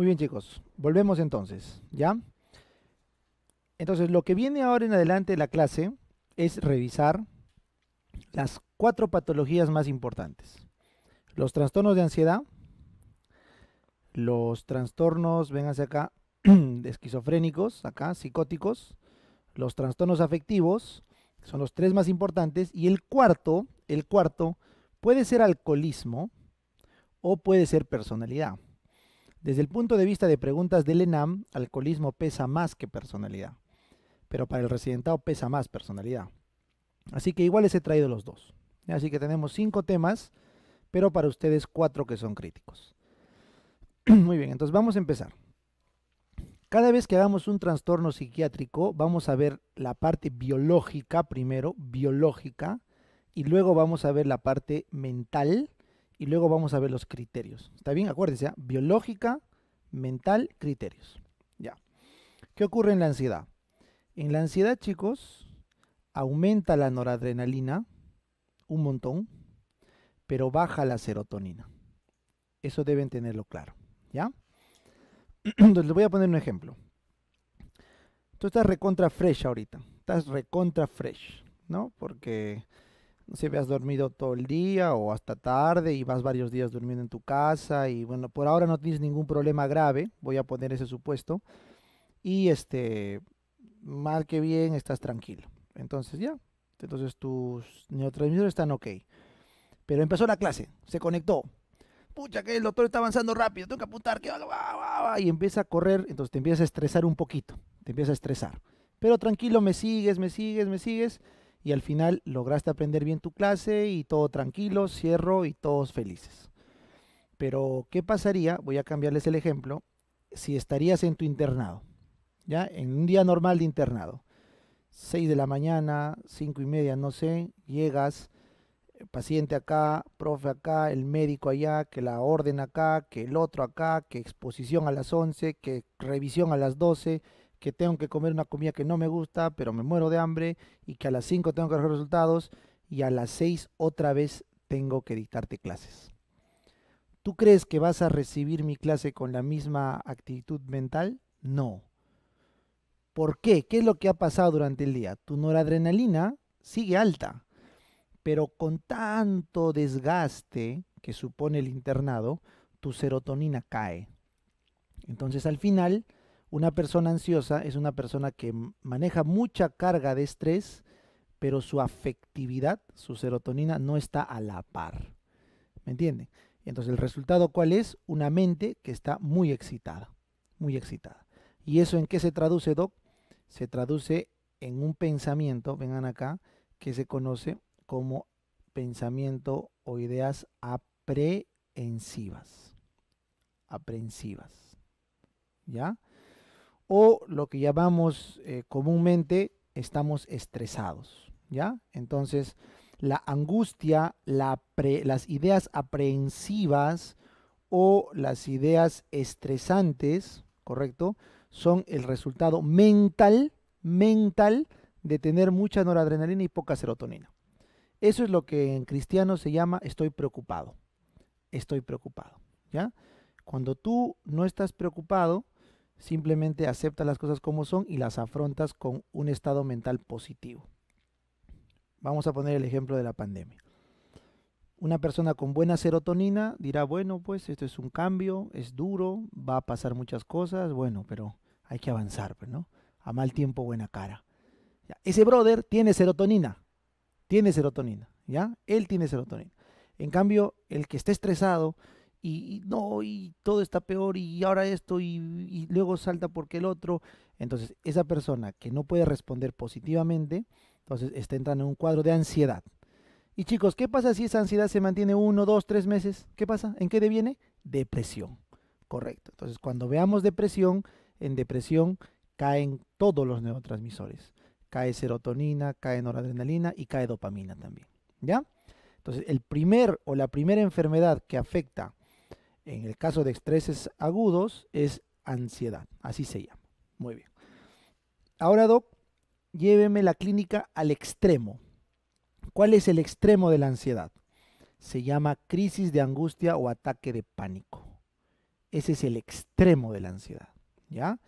Muy bien chicos, volvemos entonces, ¿ya? Entonces lo que viene ahora en adelante de la clase es revisar las cuatro patologías más importantes. Los trastornos de ansiedad, los trastornos, vénganse acá, esquizofrénicos, acá, psicóticos, los trastornos afectivos, son los tres más importantes, y el cuarto, el cuarto, puede ser alcoholismo o puede ser personalidad. Desde el punto de vista de preguntas del ENAM, alcoholismo pesa más que personalidad. Pero para el residentado pesa más personalidad. Así que igual les he traído los dos. Así que tenemos cinco temas, pero para ustedes cuatro que son críticos. Muy bien, entonces vamos a empezar. Cada vez que hagamos un trastorno psiquiátrico, vamos a ver la parte biológica primero, biológica, y luego vamos a ver la parte mental, y luego vamos a ver los criterios. ¿Está bien? Acuérdense, ¿ah? biológica, mental, criterios. Ya. ¿Qué ocurre en la ansiedad? En la ansiedad, chicos, aumenta la noradrenalina un montón, pero baja la serotonina. Eso deben tenerlo claro, ¿ya? Entonces, les voy a poner un ejemplo. Tú estás recontra fresh ahorita, estás recontra fresh, ¿no? Porque si sé, has dormido todo el día o hasta tarde y vas varios días durmiendo en tu casa y bueno, por ahora no tienes ningún problema grave, voy a poner ese supuesto, y este, mal que bien, estás tranquilo. Entonces ya, entonces tus neurotransmisores están ok. Pero empezó la clase, se conectó. Pucha, que el doctor está avanzando rápido, tengo que apuntar, que y empieza a correr, entonces te empiezas a estresar un poquito, te empiezas a estresar. Pero tranquilo, me sigues, me sigues, me sigues y al final lograste aprender bien tu clase y todo tranquilo, cierro y todos felices. Pero, ¿qué pasaría? Voy a cambiarles el ejemplo. Si estarías en tu internado, ¿ya? En un día normal de internado. 6 de la mañana, 5 y media, no sé, llegas, eh, paciente acá, profe acá, el médico allá, que la orden acá, que el otro acá, que exposición a las 11, que revisión a las 12, que tengo que comer una comida que no me gusta, pero me muero de hambre, y que a las 5 tengo que los resultados, y a las 6 otra vez tengo que dictarte clases. ¿Tú crees que vas a recibir mi clase con la misma actitud mental? No. ¿Por qué? ¿Qué es lo que ha pasado durante el día? Tu noradrenalina sigue alta, pero con tanto desgaste que supone el internado, tu serotonina cae. Entonces al final una persona ansiosa es una persona que maneja mucha carga de estrés, pero su afectividad, su serotonina, no está a la par. ¿Me entienden? Entonces, ¿el resultado cuál es? Una mente que está muy excitada, muy excitada. ¿Y eso en qué se traduce, Doc? Se traduce en un pensamiento, vengan acá, que se conoce como pensamiento o ideas aprehensivas. Aprehensivas. ¿Ya? o lo que llamamos eh, comúnmente estamos estresados, ¿ya? Entonces, la angustia, las ideas aprehensivas o las ideas estresantes, ¿correcto? Son el resultado mental, mental de tener mucha noradrenalina y poca serotonina. Eso es lo que en cristiano se llama estoy preocupado. Estoy preocupado, ¿ya? Cuando tú no estás preocupado, simplemente acepta las cosas como son y las afrontas con un estado mental positivo. Vamos a poner el ejemplo de la pandemia. Una persona con buena serotonina dirá, bueno, pues esto es un cambio, es duro, va a pasar muchas cosas, bueno, pero hay que avanzar, pues, ¿no? A mal tiempo, buena cara. Ese brother tiene serotonina, tiene serotonina, ¿ya? Él tiene serotonina. En cambio, el que esté estresado, y, no, y todo está peor, y ahora esto, y, y, luego salta porque el otro. Entonces, esa persona que no puede responder positivamente, entonces está entrando en un cuadro de ansiedad. Y chicos, ¿qué pasa si esa ansiedad se mantiene uno, dos, tres meses? ¿Qué pasa? ¿En qué deviene? Depresión. Correcto. Entonces, cuando veamos depresión, en depresión caen todos los neurotransmisores. Cae serotonina, cae noradrenalina y cae dopamina también. ¿Ya? Entonces, el primer o la primera enfermedad que afecta en el caso de estreses agudos es ansiedad, así se llama. Muy bien. Ahora, Doc, lléveme la clínica al extremo. ¿Cuál es el extremo de la ansiedad? Se llama crisis de angustia o ataque de pánico. Ese es el extremo de la ansiedad, ¿ya?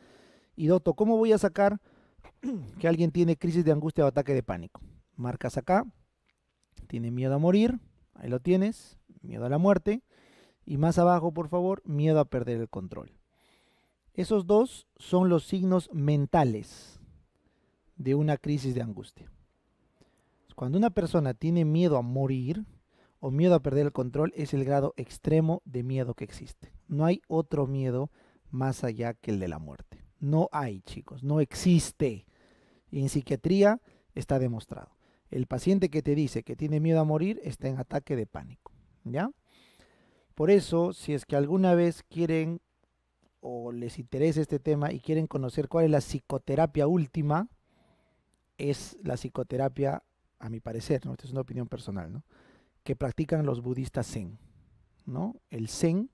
Y Doto, ¿cómo voy a sacar que alguien tiene crisis de angustia o ataque de pánico? Marcas acá, tiene miedo a morir, ahí lo tienes, miedo a la muerte, y más abajo, por favor, miedo a perder el control. Esos dos son los signos mentales de una crisis de angustia. Cuando una persona tiene miedo a morir o miedo a perder el control, es el grado extremo de miedo que existe. No hay otro miedo más allá que el de la muerte. No hay, chicos, no existe. Y en psiquiatría está demostrado. El paciente que te dice que tiene miedo a morir está en ataque de pánico. ¿Ya? Por eso, si es que alguna vez quieren o les interesa este tema y quieren conocer cuál es la psicoterapia última, es la psicoterapia, a mi parecer, ¿no? esta es una opinión personal, ¿no? que practican los budistas zen. ¿no? El zen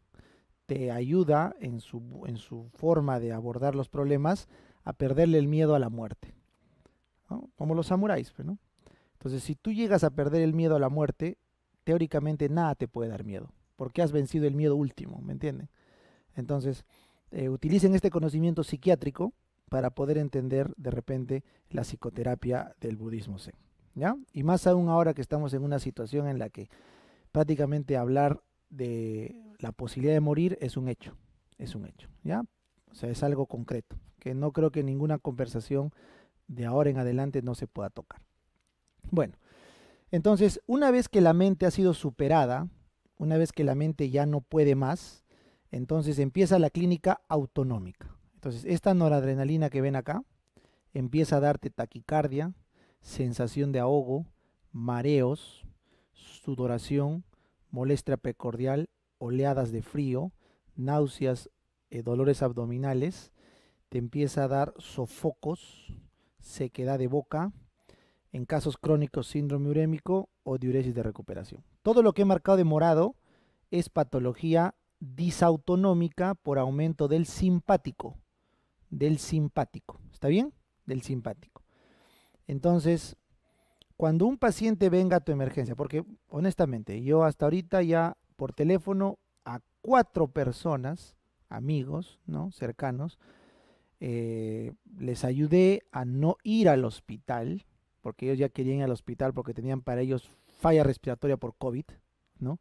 te ayuda en su, forma de abordar los problemas a perderle el miedo a la muerte, como los samuráis. Pues, ¿no? Entonces, si tú llegas a perder el miedo a la muerte, teóricamente nada te puede dar miedo porque has vencido el miedo último, ¿me entienden? Entonces, eh, utilicen este conocimiento psiquiátrico para poder entender de repente la psicoterapia del budismo zen, ¿ya? Y más aún ahora que estamos en una situación en la que prácticamente hablar de la posibilidad de morir es un hecho, es un hecho, ¿ya? O sea, es algo concreto, que no creo que ninguna conversación de ahora en adelante no se pueda tocar. Bueno, entonces, una vez que la mente ha sido superada, una vez que la mente ya no puede más, entonces empieza la clínica autonómica. Entonces, esta noradrenalina que ven acá empieza a darte taquicardia, sensación de ahogo, mareos, sudoración, molestia precordial, oleadas de frío, náuseas, eh, dolores abdominales, te empieza a dar sofocos, sequedad de boca, en casos crónicos síndrome urémico o diuresis de recuperación. Todo lo que he marcado de morado es patología disautonómica por aumento del simpático. Del simpático. ¿Está bien? Del simpático. Entonces, cuando un paciente venga a tu emergencia, porque honestamente, yo hasta ahorita ya por teléfono a cuatro personas, amigos, ¿no? Cercanos, eh, les ayudé a no ir al hospital porque ellos ya querían ir al hospital porque tenían para ellos falla respiratoria por COVID, ¿no?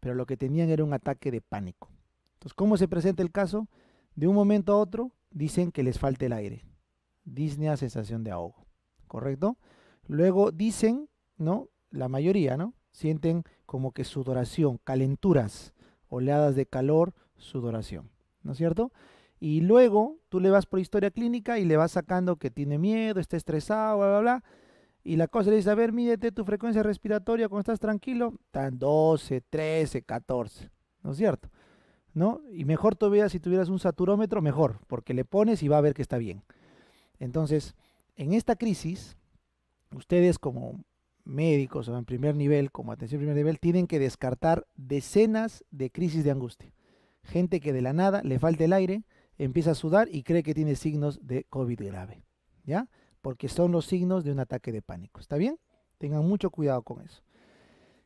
Pero lo que tenían era un ataque de pánico. Entonces, ¿cómo se presenta el caso? De un momento a otro dicen que les falta el aire. Disnea, sensación de ahogo, ¿correcto? Luego dicen, ¿no? La mayoría, ¿no? Sienten como que sudoración, calenturas, oleadas de calor, sudoración, ¿no es cierto? Y luego tú le vas por historia clínica y le vas sacando que tiene miedo, está estresado, bla, bla, bla y la cosa le dice, a ver, mídete tu frecuencia respiratoria cuando estás tranquilo, Están 12, 13, 14, ¿no es cierto? ¿No? Y mejor todavía si tuvieras un saturómetro, mejor, porque le pones y va a ver que está bien. Entonces, en esta crisis, ustedes como médicos o en primer nivel, como atención primer nivel, tienen que descartar decenas de crisis de angustia. Gente que de la nada le falta el aire, empieza a sudar y cree que tiene signos de COVID grave. ¿Ya? porque son los signos de un ataque de pánico. ¿Está bien? Tengan mucho cuidado con eso.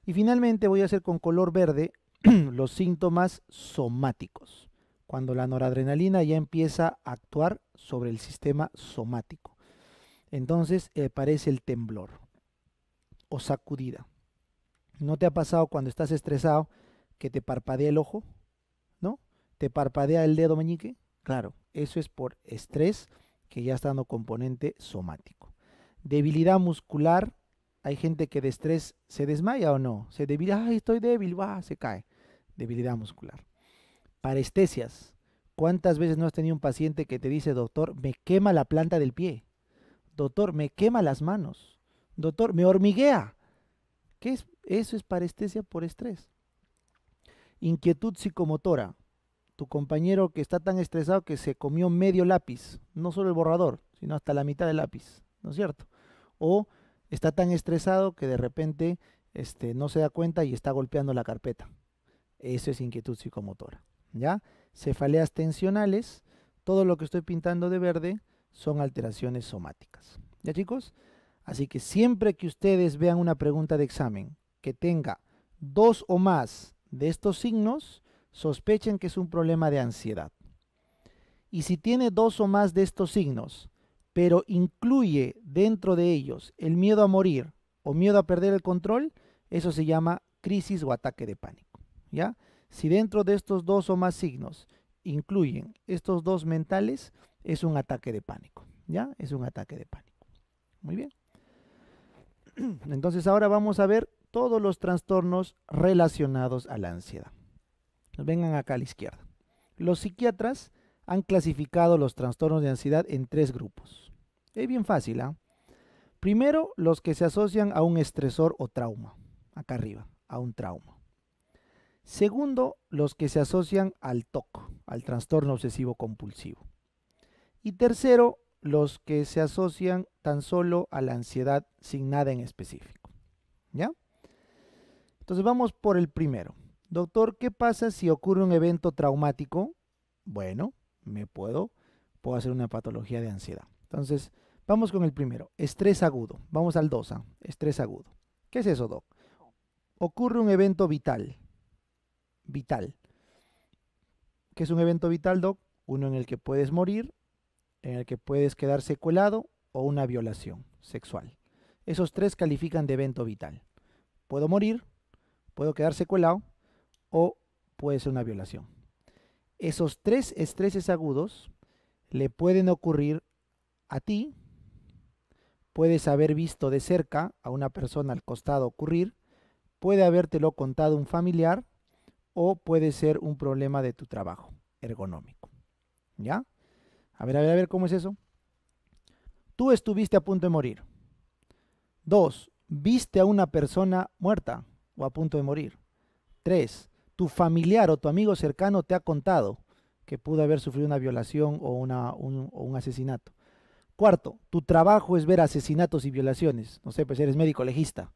Y finalmente voy a hacer con color verde los síntomas somáticos, cuando la noradrenalina ya empieza a actuar sobre el sistema somático. Entonces aparece eh, el temblor o sacudida. ¿No te ha pasado cuando estás estresado que te parpadea el ojo? ¿No? ¿Te parpadea el dedo meñique? Claro, eso es por estrés que ya está dando componente somático. Debilidad muscular, hay gente que de estrés se desmaya o no, se debilita, estoy débil, va, se cae. Debilidad muscular. Parestesias. ¿Cuántas veces no has tenido un paciente que te dice, doctor, me quema la planta del pie? Doctor, me quema las manos. Doctor, me hormiguea. ¿Qué es? Eso es parestesia por estrés. Inquietud psicomotora tu compañero que está tan estresado que se comió medio lápiz, no solo el borrador, sino hasta la mitad del lápiz, ¿no es cierto? O está tan estresado que de repente este, no se da cuenta y está golpeando la carpeta. Eso es inquietud psicomotora, ¿ya? Cefaleas tensionales, todo lo que estoy pintando de verde son alteraciones somáticas. ¿Ya chicos? Así que siempre que ustedes vean una pregunta de examen que tenga dos o más de estos signos, sospechen que es un problema de ansiedad. Y si tiene dos o más de estos signos, pero incluye dentro de ellos el miedo a morir o miedo a perder el control, eso se llama crisis o ataque de pánico, ¿ya? Si dentro de estos dos o más signos incluyen estos dos mentales, es un ataque de pánico, ¿ya? Es un ataque de pánico. Muy bien. Entonces ahora vamos a ver todos los trastornos relacionados a la ansiedad vengan acá a la izquierda. Los psiquiatras han clasificado los trastornos de ansiedad en tres grupos. Es bien fácil, ¿ah? Primero, los que se asocian a un estresor o trauma. Acá arriba, a un trauma. Segundo, los que se asocian al TOC, al trastorno obsesivo compulsivo. Y tercero, los que se asocian tan solo a la ansiedad sin nada en específico. ¿Ya? Entonces vamos por el primero. Doctor, ¿qué pasa si ocurre un evento traumático? Bueno, me puedo, puedo hacer una patología de ansiedad. Entonces, vamos con el primero, estrés agudo. Vamos al 2, ah, estrés agudo. ¿Qué es eso, Doc? Ocurre un evento vital. Vital. ¿Qué es un evento vital, Doc? Uno en el que puedes morir, en el que puedes quedar secuelado o una violación sexual. Esos tres califican de evento vital. Puedo morir, puedo quedar secuelado o puede ser una violación. Esos tres estreses agudos le pueden ocurrir a ti, puedes haber visto de cerca a una persona al costado ocurrir, puede habértelo contado un familiar o puede ser un problema de tu trabajo ergonómico. ¿Ya? A ver, a ver, a ver, ¿cómo es eso? Tú estuviste a punto de morir. Dos, viste a una persona muerta o a punto de morir. Tres, tu familiar o tu amigo cercano te ha contado que pudo haber sufrido una violación o, un, un asesinato. Cuarto, tu trabajo es ver asesinatos y violaciones. No sé, pues eres médico legista.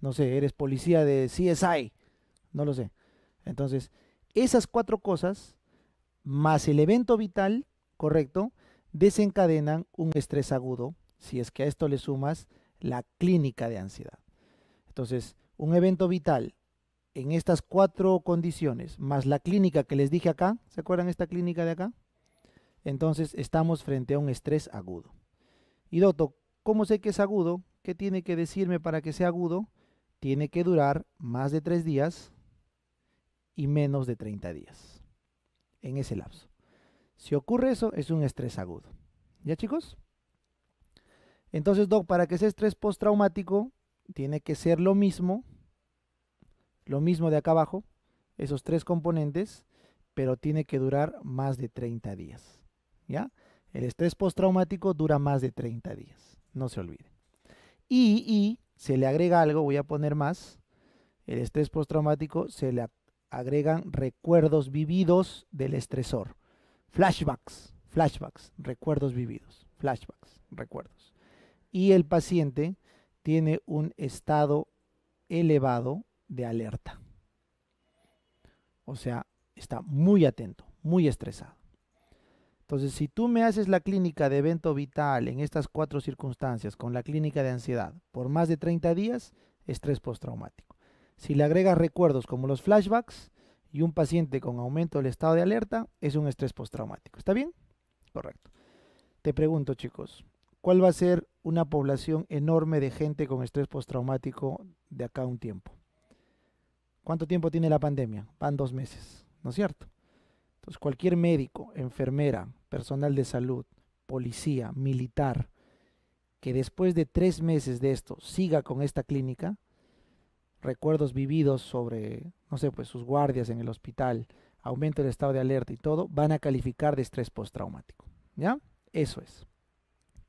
No sé, eres policía de CSI. No lo sé. Entonces, esas cuatro cosas, más el evento vital, correcto, desencadenan un estrés agudo, si es que a esto le sumas la clínica de ansiedad. Entonces, un evento vital en estas cuatro condiciones, más la clínica que les dije acá, ¿se acuerdan esta clínica de acá? Entonces estamos frente a un estrés agudo. Y Doto, ¿cómo sé que es agudo? ¿Qué tiene que decirme para que sea agudo? Tiene que durar más de tres días y menos de 30 días en ese lapso. Si ocurre eso, es un estrés agudo. ¿Ya chicos? Entonces, Doc, para que sea estrés postraumático, tiene que ser lo mismo lo mismo de acá abajo, esos tres componentes, pero tiene que durar más de 30 días. ¿Ya? El estrés postraumático dura más de 30 días, no se olvide Y, y se le agrega algo, voy a poner más. El estrés postraumático se le agregan recuerdos vividos del estresor. Flashbacks, flashbacks, recuerdos vividos, flashbacks, recuerdos. Y el paciente tiene un estado elevado de alerta. O sea, está muy atento, muy estresado. Entonces, si tú me haces la clínica de evento vital en estas cuatro circunstancias con la clínica de ansiedad por más de 30 días, estrés postraumático. Si le agregas recuerdos como los flashbacks y un paciente con aumento del estado de alerta, es un estrés postraumático. ¿Está bien? Correcto. Te pregunto, chicos, ¿cuál va a ser una población enorme de gente con estrés postraumático de acá a un tiempo? ¿Cuánto tiempo tiene la pandemia? Van dos meses, ¿no es cierto? Entonces, cualquier médico, enfermera, personal de salud, policía, militar, que después de tres meses de esto siga con esta clínica, recuerdos vividos sobre, no sé, pues sus guardias en el hospital, aumento del estado de alerta y todo, van a calificar de estrés postraumático. ¿Ya? Eso es.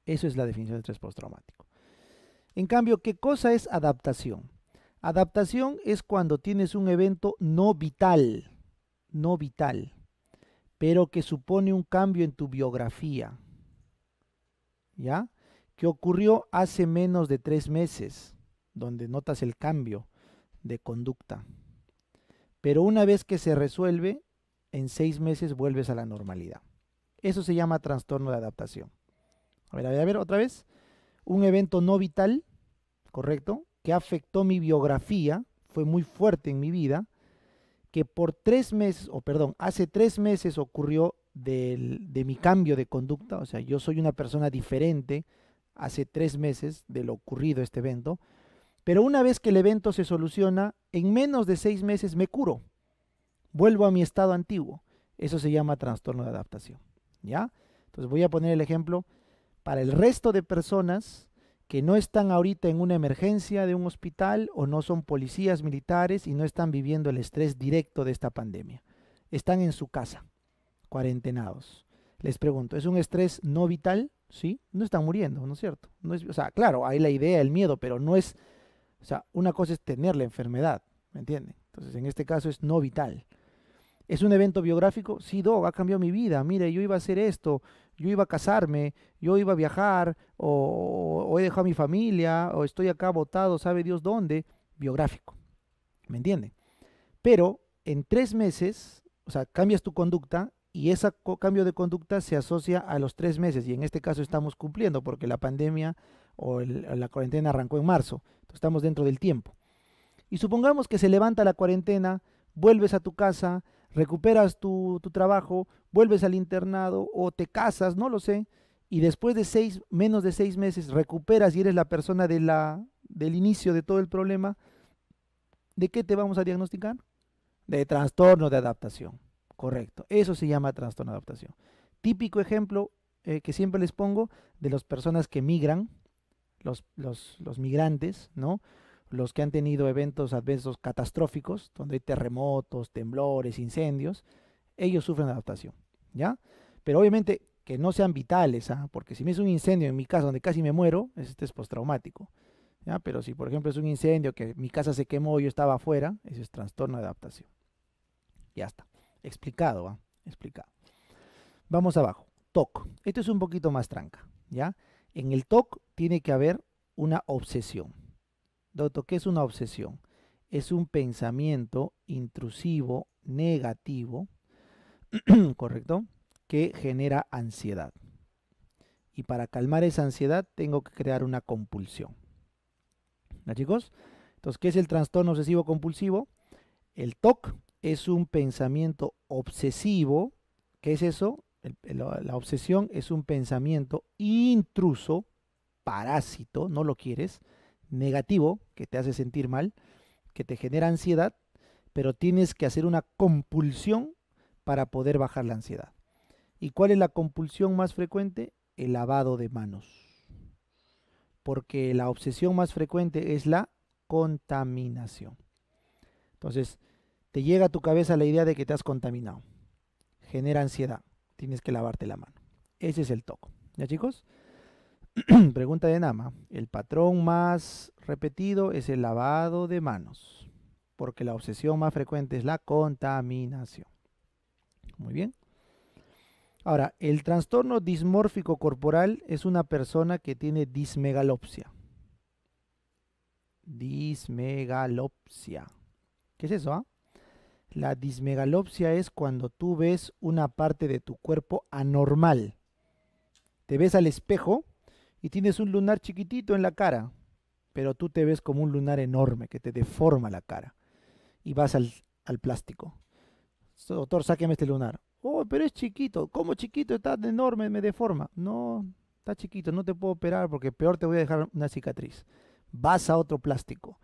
Eso es la definición de estrés postraumático. En cambio, ¿qué cosa es adaptación? Adaptación es cuando tienes un evento no vital, no vital, pero que supone un cambio en tu biografía, ¿ya? Que ocurrió hace menos de tres meses, donde notas el cambio de conducta. Pero una vez que se resuelve, en seis meses vuelves a la normalidad. Eso se llama trastorno de adaptación. A ver, a ver, a ver, otra vez. Un evento no vital, ¿correcto? que afectó mi biografía, fue muy fuerte en mi vida, que por tres meses, o perdón, hace tres meses ocurrió del, de mi cambio de conducta, o sea, yo soy una persona diferente hace tres meses de lo ocurrido este evento, pero una vez que el evento se soluciona, en menos de seis meses me curo, vuelvo a mi estado antiguo. Eso se llama trastorno de adaptación, ¿ya? Entonces voy a poner el ejemplo. Para el resto de personas, que no están ahorita en una emergencia de un hospital o no son policías militares y no están viviendo el estrés directo de esta pandemia. Están en su casa, cuarentenados. Les pregunto, ¿es un estrés no vital? Sí, no están muriendo, ¿no es cierto? No es, o sea, claro, hay la idea, el miedo, pero no es, o sea, una cosa es tener la enfermedad, ¿me entienden? Entonces, en este caso es no vital. ¿Es un evento biográfico? Sí, Dog, ha cambiado mi vida. Mire, yo iba a hacer esto, yo iba a casarme, yo iba a viajar, o, he dejado a mi familia, o estoy acá votado, sabe Dios dónde, biográfico. ¿Me entiende? Pero en tres meses, o sea, cambias tu conducta y ese cambio de conducta se asocia a los tres meses, y en este caso estamos cumpliendo porque la pandemia o la cuarentena arrancó en marzo, entonces estamos dentro del tiempo. Y supongamos que se levanta la cuarentena, vuelves a tu casa, recuperas tu, trabajo, vuelves al internado o te casas, no lo sé, y después de menos de seis meses recuperas y eres la persona de la, del inicio de todo el problema, ¿de qué te vamos a diagnosticar? De trastorno de adaptación. Correcto, eso se llama trastorno de adaptación. Típico ejemplo eh, que siempre les pongo de las personas que migran, los, los migrantes, ¿no? los que han tenido eventos adversos catastróficos, donde hay terremotos, temblores, incendios, ellos sufren adaptación, ¿ya? Pero obviamente que no sean vitales, ¿ah? porque si me es un incendio en mi casa donde casi me muero, este es postraumático. ¿ya? Pero si por ejemplo es un incendio que mi casa se quemó y yo estaba afuera, ese es trastorno de adaptación. Ya está. Explicado, ah Explicado. Vamos abajo. TOC. Esto es un poquito más tranca, ¿ya? En el TOC tiene que haber una obsesión. Doctor, ¿qué es una obsesión? Es un pensamiento intrusivo, negativo, ¿correcto? Que genera ansiedad. Y para calmar esa ansiedad tengo que crear una compulsión. ¿No, chicos? Entonces, ¿qué es el trastorno obsesivo compulsivo? El TOC es un pensamiento obsesivo. ¿Qué es eso? la obsesión es un pensamiento intruso, parásito, no lo quieres, negativo que te hace sentir mal, que te genera ansiedad, pero tienes que hacer una compulsión para poder bajar la ansiedad. ¿Y cuál es la compulsión más frecuente? El lavado de manos. Porque la obsesión más frecuente es la contaminación. Entonces, te llega a tu cabeza la idea de que te has contaminado. Genera ansiedad. Tienes que lavarte la mano. Ese es el toco ¿Ya chicos? Pregunta de Nama. El patrón más repetido es el lavado de manos, porque la obsesión más frecuente es la contaminación. Muy bien. Ahora, el trastorno dismórfico corporal es una persona que tiene dismegalopsia. Dismegalopsia. ¿Qué es eso? Ah? La dismegalopsia es cuando tú ves una parte de tu cuerpo anormal. Te ves al espejo y tienes un lunar chiquitito en la cara, pero tú te ves como un lunar enorme que te deforma la cara y vas al, al plástico. Doctor, sáqueme este lunar. Oh, pero es chiquito. ¿Cómo chiquito? Está enorme, me deforma. No, está chiquito, no te puedo operar porque peor te voy a dejar una cicatriz. Vas a otro plástico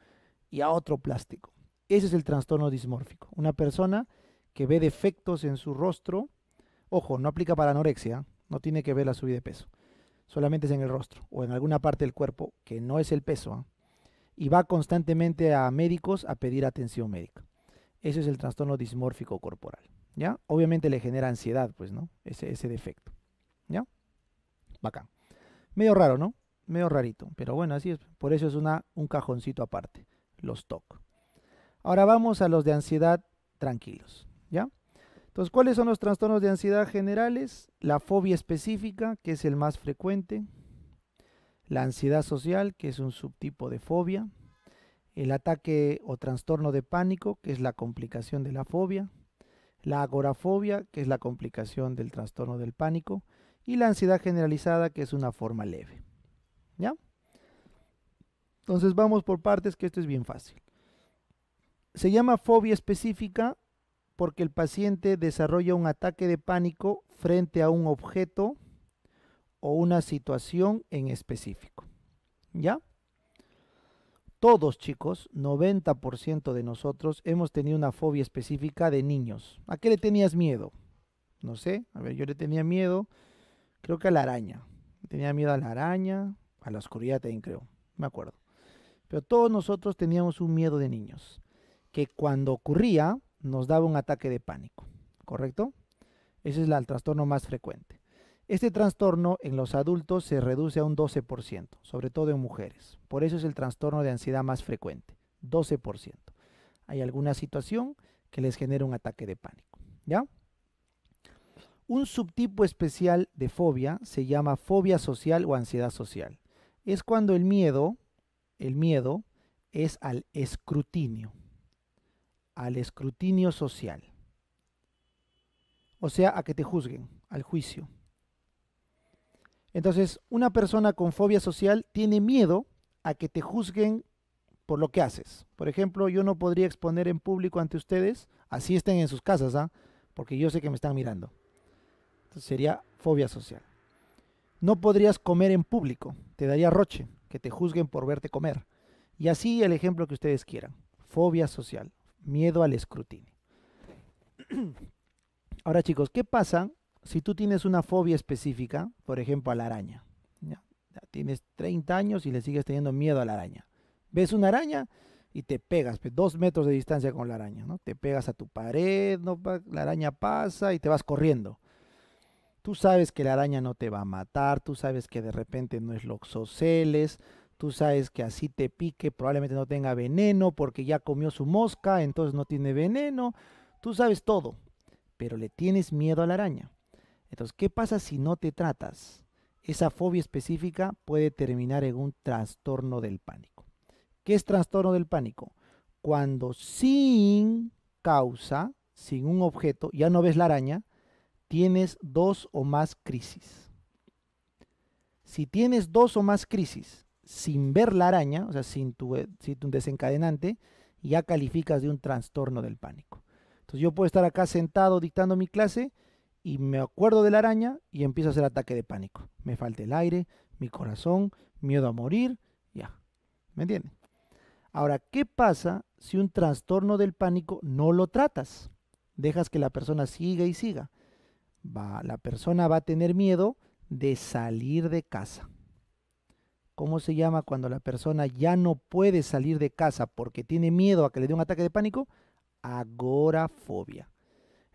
y a otro plástico. Ese es el trastorno dismórfico. Una persona que ve defectos en su rostro. Ojo, no aplica para anorexia, no tiene que ver la subida de peso solamente es en el rostro o en alguna parte del cuerpo, que no es el peso, ¿ah? y va constantemente a médicos a pedir atención médica. Eso es el trastorno dismórfico corporal, ¿ya? Obviamente le genera ansiedad, pues, ¿no? Ese, ese defecto, ¿ya? Bacán. Medio raro, ¿no? Medio rarito, pero bueno, así es. Por eso es una, un cajoncito aparte, los TOC. Ahora vamos a los de ansiedad tranquilos, ¿ya? Entonces, ¿cuáles son los trastornos de ansiedad generales? La fobia específica, que es el más frecuente. La ansiedad social, que es un subtipo de fobia. El ataque o trastorno de pánico, que es la complicación de la fobia. La agorafobia, que es la complicación del trastorno del pánico. Y la ansiedad generalizada, que es una forma leve. ¿Ya? Entonces vamos por partes, que esto es bien fácil. Se llama fobia específica porque el paciente desarrolla un ataque de pánico frente a un objeto o una situación en específico. ¿Ya? Todos chicos, 90% de nosotros hemos tenido una fobia específica de niños. ¿A qué le tenías miedo? No sé, a ver, yo le tenía miedo, creo que a la araña. Tenía miedo a la araña, a la oscuridad también creo, me acuerdo. Pero todos nosotros teníamos un miedo de niños, que cuando ocurría, nos daba un ataque de pánico, ¿correcto? Ese es el trastorno más frecuente. Este trastorno en los adultos se reduce a un 12%, sobre todo en mujeres. Por eso es el trastorno de ansiedad más frecuente, 12%. Hay alguna situación que les genera un ataque de pánico, ¿ya? Un subtipo especial de fobia se llama fobia social o ansiedad social. Es cuando el miedo, el miedo es al escrutinio al escrutinio social. O sea, a que te juzguen, al juicio. Entonces, una persona con fobia social tiene miedo a que te juzguen por lo que haces. Por ejemplo, yo no podría exponer en público ante ustedes, así estén en sus casas, ¿ah? porque yo sé que me están mirando. sería fobia social. No podrías comer en público, te daría roche, que te juzguen por verte comer. Y así el ejemplo que ustedes quieran, fobia social miedo al escrutinio. Ahora chicos, ¿qué pasa si tú tienes una fobia específica, por ejemplo a la araña? tienes 30 años y le sigues teniendo miedo a la araña. Ves una araña y te pegas, pues, dos metros de distancia con la araña, ¿no? Te pegas a tu pared, la araña pasa y te vas corriendo. Tú sabes que la araña no te va a matar, tú sabes que de repente no es loxoceles, Tú sabes que así te pique, probablemente no tenga veneno porque ya comió su mosca, entonces no tiene veneno. Tú sabes todo, pero le tienes miedo a la araña. Entonces, ¿qué pasa si no te tratas? Esa fobia específica puede terminar en un trastorno del pánico. ¿Qué es trastorno del pánico? Cuando sin causa, sin un objeto, ya no ves la araña, tienes dos o más crisis. Si tienes dos o más crisis sin ver la araña, o sea, sin tu, eh, desencadenante, ya calificas de un trastorno del pánico. Entonces yo puedo estar acá sentado dictando mi clase y me acuerdo de la araña y empiezo a hacer ataque de pánico. Me falta el aire, mi corazón, miedo a morir, ya. ¿Me entienden? Ahora, ¿qué pasa si un trastorno del pánico no lo tratas? Dejas que la persona siga y siga. la persona va a tener miedo de salir de casa. ¿Cómo se llama cuando la persona ya no puede salir de casa porque tiene miedo a que le dé un ataque de pánico? Agorafobia.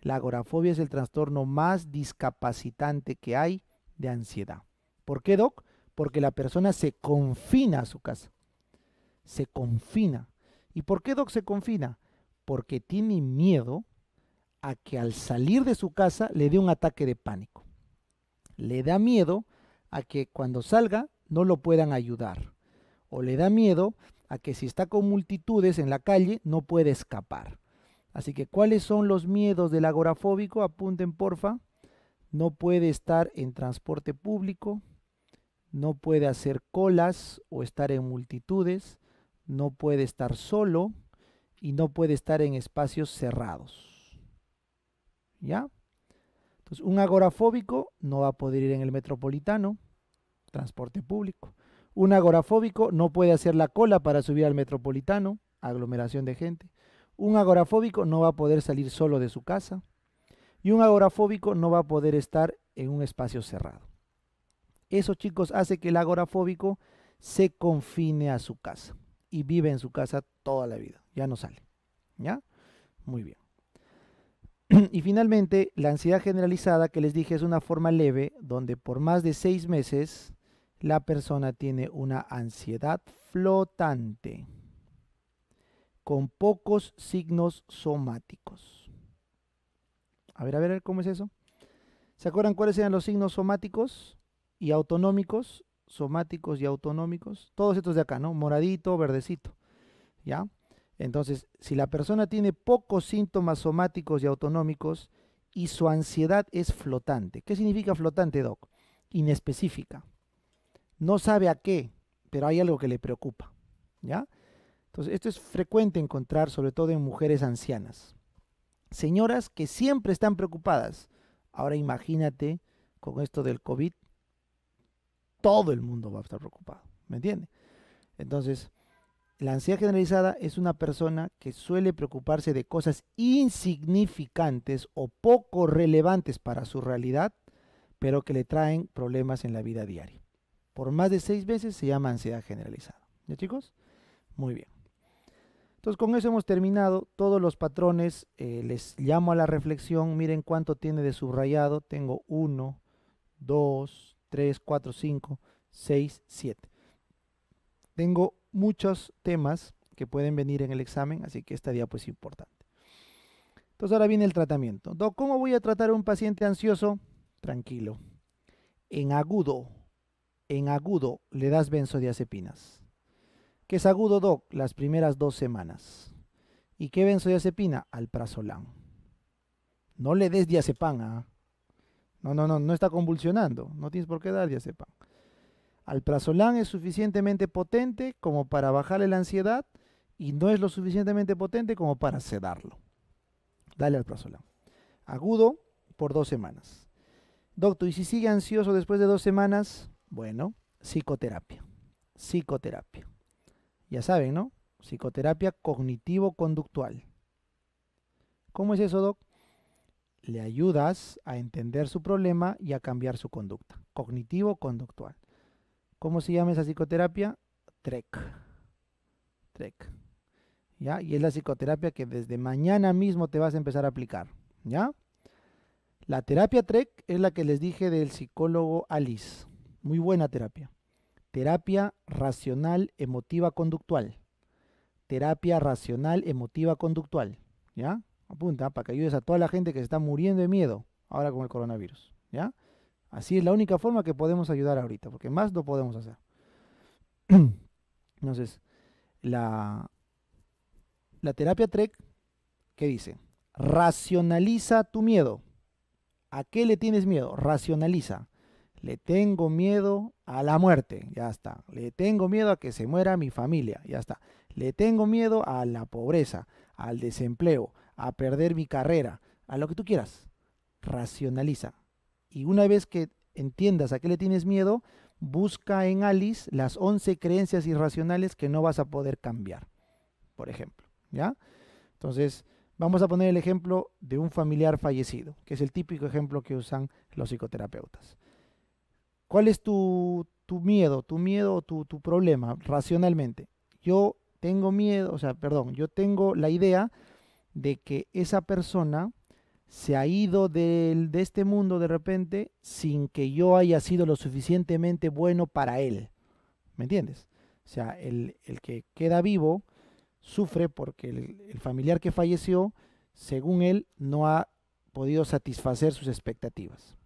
La agorafobia es el trastorno más discapacitante que hay de ansiedad. ¿Por qué, Doc? Porque la persona se confina a su casa. Se confina. ¿Y por qué, Doc, se confina? Porque tiene miedo a que al salir de su casa le dé un ataque de pánico. Le da miedo a que cuando salga no lo puedan ayudar. O le da miedo a que si está con multitudes en la calle no puede escapar. Así que, ¿cuáles son los miedos del agorafóbico? Apunten, porfa. No puede estar en transporte público, no puede hacer colas o estar en multitudes, no puede estar solo y no puede estar en espacios cerrados. ¿Ya? Entonces, un agorafóbico no va a poder ir en el metropolitano, transporte público. Un agorafóbico no puede hacer la cola para subir al metropolitano, aglomeración de gente. Un agorafóbico no va a poder salir solo de su casa. Y un agorafóbico no va a poder estar en un espacio cerrado. Eso, chicos, hace que el agorafóbico se confine a su casa y vive en su casa toda la vida. Ya no sale. ¿Ya? Muy bien. Y finalmente, la ansiedad generalizada que les dije es una forma leve donde por más de seis meses la persona tiene una ansiedad flotante con pocos signos somáticos. A ver, a ver, ¿cómo es eso? ¿Se acuerdan cuáles eran los signos somáticos y autonómicos? Somáticos y autonómicos. Todos estos de acá, ¿no? Moradito, verdecito. ¿Ya? Entonces, si la persona tiene pocos síntomas somáticos y autonómicos y su ansiedad es flotante. ¿Qué significa flotante, Doc? Inespecífica. No sabe a qué, pero hay algo que le preocupa, ¿ya? Entonces, esto es frecuente encontrar, sobre todo en mujeres ancianas. Señoras que siempre están preocupadas. Ahora imagínate con esto del COVID, todo el mundo va a estar preocupado, ¿me entiende? Entonces, la ansiedad generalizada es una persona que suele preocuparse de cosas insignificantes o poco relevantes para su realidad, pero que le traen problemas en la vida diaria por más de seis veces se llama ansiedad generalizada. ¿Ya chicos? Muy bien. Entonces con eso hemos terminado todos los patrones. Eh, les llamo a la reflexión. Miren cuánto tiene de subrayado. Tengo uno, dos, tres, cuatro, cinco, seis, siete. Tengo muchos temas que pueden venir en el examen, así que esta día es importante. Entonces ahora viene el tratamiento. ¿cómo voy a tratar a un paciente ansioso? Tranquilo. En agudo, en agudo le das benzodiazepinas. ¿Qué es agudo, Doc? Las primeras dos semanas. ¿Y qué benzodiazepina? Alprazolam. No le des diazepam, ¿ah? No, no, no, no está convulsionando. No tienes por qué dar diazepam. Alprazolam es suficientemente potente como para bajarle la ansiedad y no es lo suficientemente potente como para sedarlo. Dale alprazolam. Agudo por dos semanas. Doctor, ¿y si sigue ansioso después de dos semanas? Bueno, psicoterapia. Psicoterapia. Ya saben, ¿no? Psicoterapia cognitivo-conductual. ¿Cómo es eso, Doc? Le ayudas a entender su problema y a cambiar su conducta. Cognitivo-conductual. ¿Cómo se llama esa psicoterapia? TREC. TREC. ¿Ya? Y es la psicoterapia que desde mañana mismo te vas a empezar a aplicar. ¿Ya? La terapia TREC es la que les dije del psicólogo Alice muy buena terapia. Terapia racional emotiva conductual. Terapia racional emotiva conductual. ¿Ya? Apunta ¿ah? para que ayudes a toda la gente que se está muriendo de miedo ahora con el coronavirus. ¿Ya? Así es la única forma que podemos ayudar ahorita, porque más no podemos hacer. Entonces, la, la terapia trek ¿qué dice? Racionaliza tu miedo. ¿A qué le tienes miedo? Racionaliza. Le tengo miedo a la muerte, ya está. Le tengo miedo a que se muera mi familia, ya está. Le tengo miedo a la pobreza, al desempleo, a perder mi carrera, a lo que tú quieras. Racionaliza. Y una vez que entiendas a qué le tienes miedo, busca en Alice las 11 creencias irracionales que no vas a poder cambiar, por ejemplo, ¿ya? Entonces, vamos a poner el ejemplo de un familiar fallecido, que es el típico ejemplo que usan los psicoterapeutas. ¿Cuál es tu, miedo, tu miedo, tu, tu problema racionalmente? Yo tengo miedo, o sea, perdón, yo tengo la idea de que esa persona se ha ido de, este mundo de repente sin que yo haya sido lo suficientemente bueno para él. ¿Me entiendes? O sea, el, que queda vivo sufre porque el, el, familiar que falleció, según él, no ha podido satisfacer sus expectativas.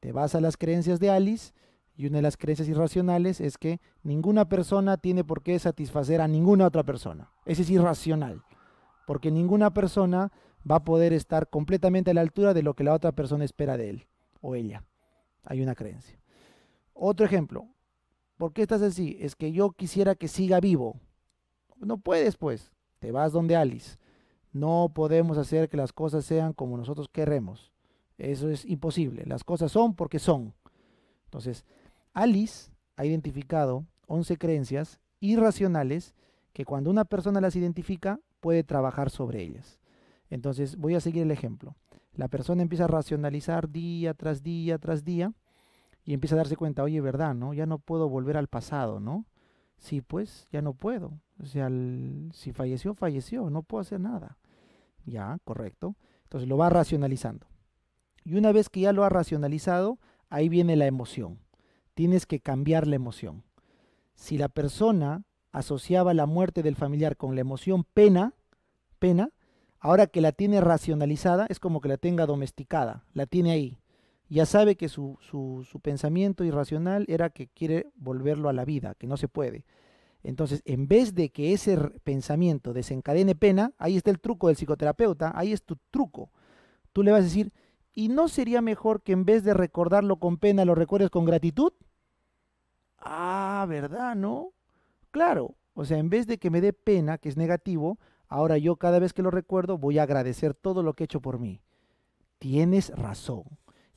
Te vas a las creencias de Alice y una de las creencias irracionales es que ninguna persona tiene por qué satisfacer a ninguna otra persona. Ese es irracional, porque ninguna persona va a poder estar completamente a la altura de lo que la otra persona espera de él o ella. Hay una creencia. Otro ejemplo. ¿Por qué estás así? Es que yo quisiera que siga vivo. No puedes, pues. Te vas donde Alice. No podemos hacer que las cosas sean como nosotros queremos. Eso es imposible. Las cosas son porque son. Entonces, Alice ha identificado 11 creencias irracionales que cuando una persona las identifica puede trabajar sobre ellas. Entonces voy a seguir el ejemplo. La persona empieza a racionalizar día tras día tras día y empieza a darse cuenta, oye, verdad, ¿no? Ya no puedo volver al pasado, ¿no? Sí, pues ya no puedo. O sea, si falleció, falleció, no puedo hacer nada. Ya, correcto. Entonces lo va racionalizando. Y una vez que ya lo ha racionalizado, ahí viene la emoción. Tienes que cambiar la emoción. Si la persona asociaba la muerte del familiar con la emoción pena, pena, ahora que la tiene racionalizada, es como que la tenga domesticada, la tiene ahí. Ya sabe que su, su, pensamiento irracional era que quiere volverlo a la vida, que no se puede. Entonces, en vez de que ese pensamiento desencadene pena, ahí está el truco del psicoterapeuta, ahí es tu truco. Tú le vas a decir, ¿y no sería mejor que en vez de recordarlo con pena, lo recuerdes con gratitud? ah, ¿verdad, no? Claro, o sea, en vez de que me dé pena, que es negativo, ahora yo cada vez que lo recuerdo voy a agradecer todo lo que he hecho por mí. Tienes razón.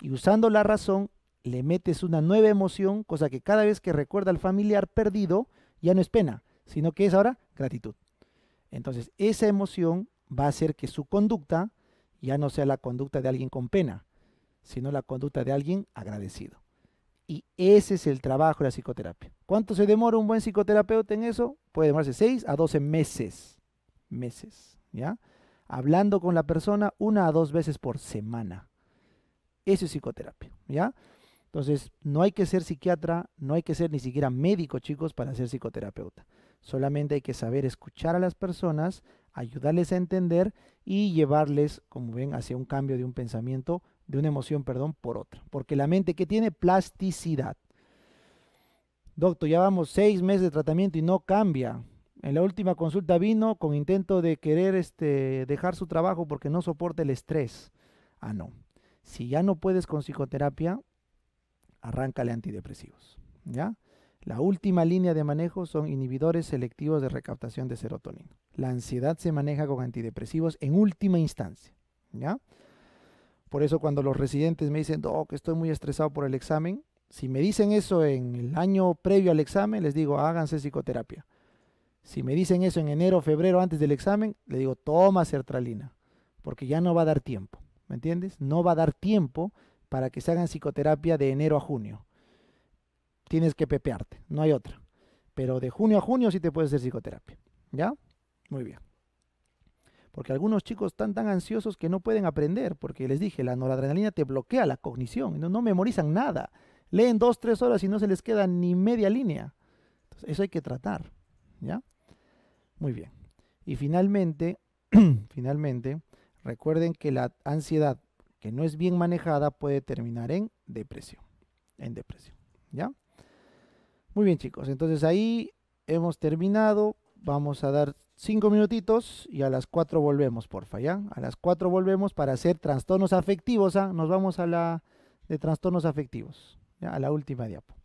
Y usando la razón, le metes una nueva emoción, cosa que cada vez que recuerda al familiar perdido, ya no es pena, sino que es ahora gratitud. Entonces, esa emoción va a hacer que su conducta ya no sea la conducta de alguien con pena, sino la conducta de alguien agradecido. Y ese es el trabajo de la psicoterapia. ¿Cuánto se demora un buen psicoterapeuta en eso? Puede demorarse 6 a 12 meses. Meses, ¿ya? Hablando con la persona una a dos veces por semana. Eso es psicoterapia, ¿ya? Entonces, no hay que ser psiquiatra, no hay que ser ni siquiera médico, chicos, para ser psicoterapeuta. Solamente hay que saber escuchar a las personas, ayudarles a entender y llevarles, como ven, hacia un cambio de un pensamiento de una emoción, perdón, por otra. Porque la mente que tiene plasticidad. Doctor, ya vamos seis meses de tratamiento y no cambia. En la última consulta vino con intento de querer este, dejar su trabajo porque no soporta el estrés. Ah, no. Si ya no puedes con psicoterapia, arráncale antidepresivos. ¿Ya? La última línea de manejo son inhibidores selectivos de recaptación de serotonina. La ansiedad se maneja con antidepresivos en última instancia. ¿Ya? Por eso cuando los residentes me dicen, oh, que estoy muy estresado por el examen, si me dicen eso en el año previo al examen, les digo, háganse psicoterapia. Si me dicen eso en enero o febrero antes del examen, le digo, toma sertralina, porque ya no va a dar tiempo, ¿me entiendes? No va a dar tiempo para que se hagan psicoterapia de enero a junio. Tienes que pepearte, no hay otra. Pero de junio a junio sí te puedes hacer psicoterapia, ¿ya? Muy bien porque algunos chicos están tan ansiosos que no pueden aprender, porque les dije, la noradrenalina te bloquea la cognición, no, memorizan nada, leen dos, tres horas y no se les queda ni media línea. eso hay que tratar, ¿ya? Muy bien. Y finalmente, finalmente, recuerden que la ansiedad que no es bien manejada puede terminar en depresión, en depresión, ¿ya? Muy bien, chicos. Entonces ahí hemos terminado. Vamos a dar cinco minutitos y a las cuatro volvemos, porfa, ¿ya? A las cuatro volvemos para hacer trastornos afectivos, ¿ah? Nos vamos a la de trastornos afectivos, ¿ya? A la última diapo.